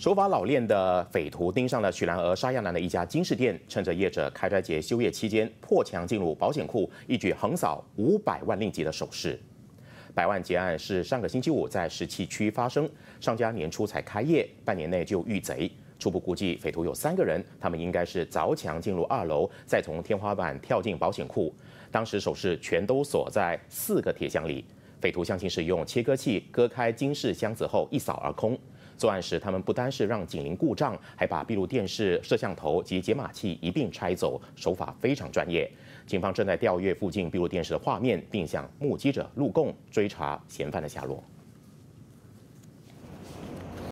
手法老练的匪徒盯上了许兰娥沙亚南的一家金饰店，趁着业者开斋节休业期间破墙进入保险库，一举横扫五百万令吉的首饰。百万劫案是上个星期五在十七区发生，商家年初才开业，半年内就遇贼。初步估计匪徒有三个人，他们应该是凿墙进入二楼，再从天花板跳进保险库。当时首饰全都锁在四个铁箱里，匪徒相信是用切割器割开金饰箱子后一扫而空。作案时，他们不单是让警铃故障，还把闭路电视摄像头及解码器一并拆走，手法非常专业。警方正在调阅附近闭路电视的画面，并向目击者录供，追查嫌犯的下落。